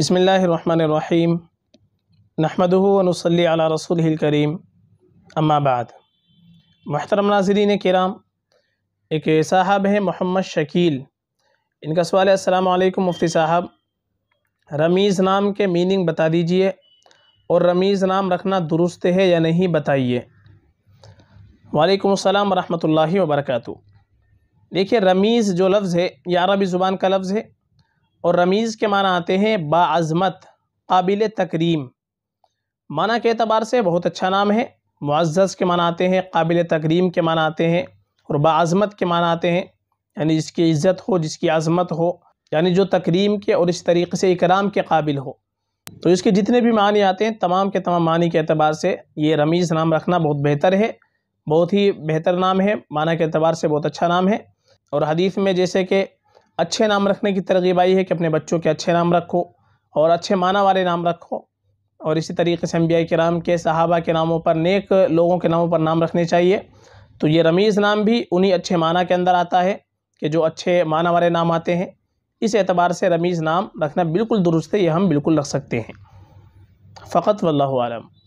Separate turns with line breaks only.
बसमीम नहमदनसली अला रसूल करीम अम्माबाद महतरम नाजरीन कराम एक साहब हैं मोहम्मद शकील इनका सवाल है असलकम मुफ्ती साहब रमीज़ नाम के मीनिंग बता दीजिए और रमीज़ नाम रखना दुरुस्त है या नहीं बताइए वालेकुम अस्सलाम वरहमतुल्लाहि वबरकatuh देखिए रमीज़ जो लफ्ज़ है ये अरबी ज़ुबान का लफ्ज़ है और रमीज़ के माना आते हैं बाज़मत काबिल तकरीम माना के अतबार से बहुत अच्छा नाम है मुआज़ के माना आते हैं काबिल तकरीम के माना आते हैं और बाज़मत के माना आते हैं यानी जिसकी इज़्ज़त हो जिसकी आज़मत हो यानी जो तकरीम के और इस तरीक़े से इकराम के काबिल हो तो इसके जितने भी मानी आते हैं तमाम के तमाम मानी के अतबार से ये रमीज़ नाम रखना बहुत बेहतर है बहुत ही बेहतर नाम है माना के अतबार से बहुत अच्छा नाम है और हदीफ़ में जैसे कि अच्छे नाम रखने की तरगीब आई है कि अपने बच्चों के अच्छे नाम रखो और अच्छे माना वाले नाम रखो और इसी तरीके से अम्बिया कराम के सहाबा के नामों पर नेक लोगों के नामों पर नाम रखने चाहिए तो ये रमीज़ नाम भी उन्हीं अच्छे माना के अंदर आता है कि जो अच्छे माना वाले नाम आते हैं इस एतबार से रमीज़ नाम रखना बिल्कुल दुरुस्त है ये हम बिल्कुल रख सकते हैं फ़कत वल्लम